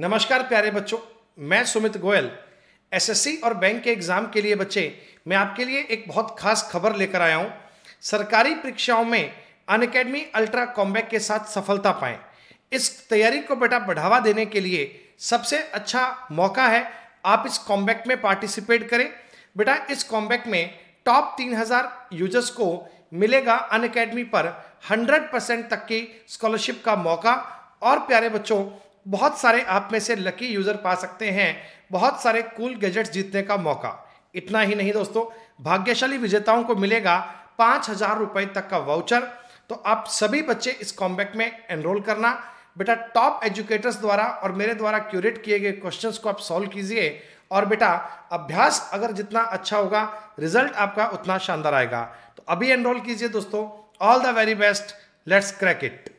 नमस्कार प्यारे बच्चों मैं सुमित गोयल एसएससी और बैंक के एग्ज़ाम के लिए बच्चे मैं आपके लिए एक बहुत खास खबर लेकर आया हूँ सरकारी परीक्षाओं में अन अकेडमी अल्ट्रा कॉम्बैक के साथ सफलता पाएं इस तैयारी को बेटा बढ़ावा देने के लिए सबसे अच्छा मौका है आप इस कॉम्बैक में पार्टिसिपेट करें बेटा इस कॉम्बैक में टॉप 3000 यूजर्स को मिलेगा अन अकेडमी पर 100 परसेंट तक की स्कॉलरशिप का मौका और प्यारे बच्चों बहुत सारे आप में से लकी यूज़र पा सकते हैं बहुत सारे कूल गैजेट्स जीतने का मौका इतना ही नहीं दोस्तों भाग्यशाली विजेताओं को मिलेगा पाँच हज़ार रुपये तक का वाउचर तो आप सभी बच्चे इस कॉम्बैक्ट में एनरोल करना बेटा टॉप एजुकेटर्स द्वारा और मेरे द्वारा क्यूरेट किए गए क्वेश्चंस को आप सॉल्व कीजिए और बेटा अभ्यास अगर जितना अच्छा होगा रिजल्ट आपका उतना शानदार आएगा तो अभी एनरोल कीजिए दोस्तों all the very best let's crack it